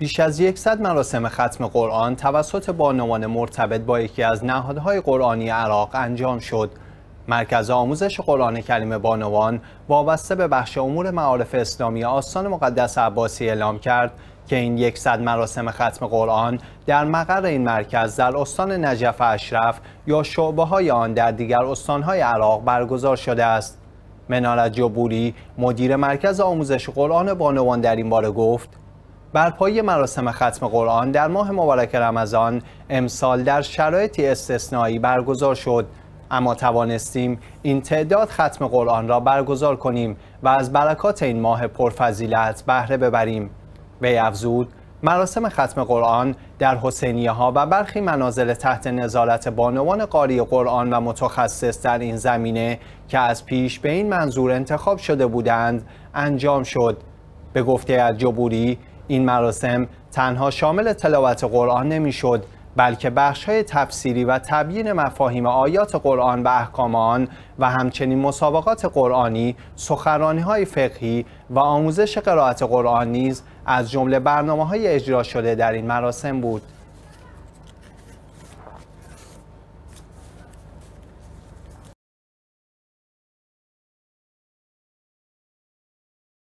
بیش از 100 مراسم ختم قرآن توسط بانوان مرتبط با یکی از نهادهای قرآنی عراق انجام شد. مرکز آموزش قرآن کریم بانوان وابسته به بخش امور معارف اسلامی آستان مقدس عباسی اعلام کرد که این 100 مراسم ختم قرآن در مقر این مرکز در استان نجف اشرف یا شعبه های آن در دیگر استانهای عراق برگزار شده است. منارت جبوری مدیر مرکز آموزش قرآن بانوان در این باره گفت بر پای مراسم ختم قرآن در ماه مبارک رمضان امسال در شرایطی استثنایی برگزار شد اما توانستیم این تعداد ختم قرآن را برگزار کنیم و از برکات این ماه پرفضیلت بهره ببریم وی افزود مراسم ختم قرآن در حسینیه ها و برخی منازل تحت نظارت بانوان قاری قرآن و متخصص در این زمینه که از پیش به این منظور انتخاب شده بودند انجام شد به گفته از جبوری این مراسم تنها شامل تلاوت قرآن نمیشد بلکه بخش های تفسیری و تبیین مفاهیم آیات قرآن و احکام آن و همچنین مسابقات قرآنی، سخرانی های فقهی و آموزش قرائت قرآن نیز از جمله برنامه های اجرا شده در این مراسم بود.